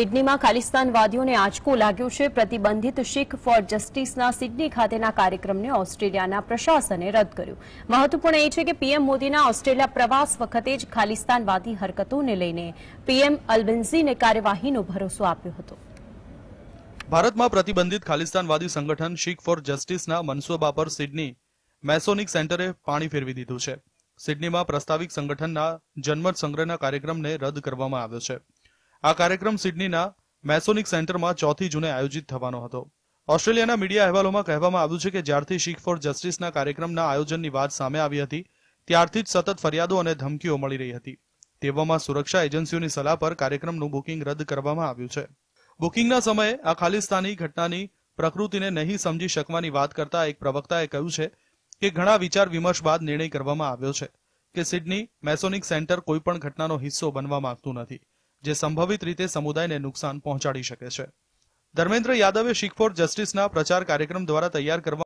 સિડનીમાં ખાલિસ્તાનવાદીઓને આંચકો લાગ્યો છે પ્રતિબંધિત શીખ ફોર જસ્ટિસના સિડની ખાતેના કાર્યક્રમને ઓસ્ટ્રેલિયાના પ્રશાસને રદ કર્યું મહત્વપૂર્ણ એ છે કે પીએમ મોદીના ઓસ્ટ્રેલિયા પ્રવાસ વખતે જ ખાલિસ્તાનવાદી હરકતોને લઈને પીએમ અલ્બેન્ઝીને કાર્યવાહીનો ભરોસો આપ્યો હતો ભારતમાં પ્રતિબંધિત ખાલિસ્તાનવાદી સંગઠન શીખ ફોર જસ્ટિસના મનસૂબા પર સિડની મેસોનિક સેન્ટરે પાણી ફેરવી દીધું છે સિડનીમાં પ્રસ્તાવિક સંગઠનના જન્મત સંગ્રહના કાર્યક્રમને રદ કરવામાં આવ્યો છે આ કાર્યક્રમ સિડનીના મેસોનિક સેન્ટરમાં ચોથી જૂને આયોજિત થવાનો હતો ઓસ્ટ્રેલિયાના મીડિયા અહેવાલોમાં કહેવામાં આવ્યું છે કે જ્યારથી શીખ ફોર જસ્ટિસના કાર્યક્રમના આયોજનની વાત સામે આવી હતી ત્યારથી જ સતત ફરિયાદો અને ધમકીઓ મળી રહી હતી તેવામાં સુરક્ષા એજન્સીઓની સલાહ પર કાર્યક્રમનું બુકિંગ રદ કરવામાં આવ્યું છે બુકિંગના સમયે આ ખાલિસ્તાની ઘટનાની પ્રકૃતિને નહીં સમજી શકવાની વાત કરતા એક પ્રવક્તાએ કહ્યું છે કે ઘણા વિચાર વિમર્શ બાદ નિર્ણય કરવામાં આવ્યો છે કે સિડની મેસોનિક સેન્ટર કોઈપણ ઘટનાનો હિસ્સો બનવા માંગતું નથી જે સંભવિત રીતે સમુદાયને નુકસાન પહોંચાડી શકે છે ધર્મેન્દ્ર યાદવે શીખફોર જસ્ટિસના પ્રચાર કાર્યક્રમ દ્વારા તૈયાર કરવા